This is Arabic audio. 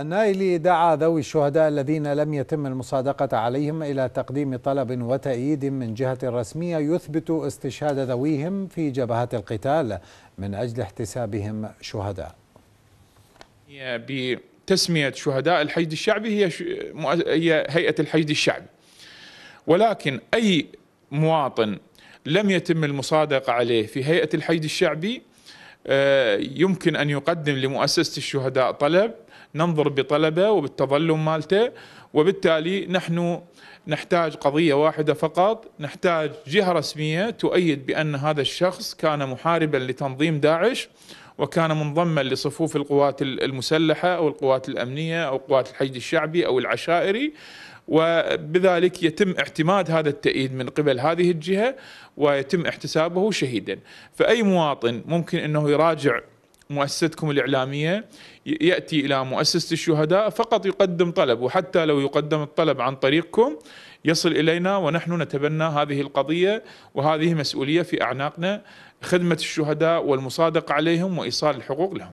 النايلي دعا ذوي الشهداء الذين لم يتم المصادقة عليهم إلى تقديم طلب وتأييد من جهة رسمية يثبت استشهاد ذويهم في جبهات القتال من أجل احتسابهم شهداء بتسمية شهداء الحشد الشعبي هي هي هيئة الحشد الشعبي ولكن أي مواطن لم يتم المصادقة عليه في هيئة الحشد الشعبي آه، يمكن أن يقدم لمؤسسة الشهداء طلب ننظر بطلبه وبالتظلم مالته وبالتالي نحن نحتاج قضية واحدة فقط نحتاج جهة رسمية تؤيد بأن هذا الشخص كان محاربا لتنظيم داعش وكان منضما لصفوف القوات المسلحة أو القوات الأمنية أو قوات الحشد الشعبي أو العشائري وبذلك يتم اعتماد هذا التأييد من قبل هذه الجهة ويتم احتسابه شهيدا فأي مواطن ممكن أنه يراجع مؤسستكم الإعلامية يأتي إلى مؤسسة الشهداء فقط يقدم طلب وحتى لو يقدم الطلب عن طريقكم يصل إلينا ونحن نتبنى هذه القضية وهذه مسؤولية في أعناقنا خدمة الشهداء والمصادقة عليهم وإيصال الحقوق لهم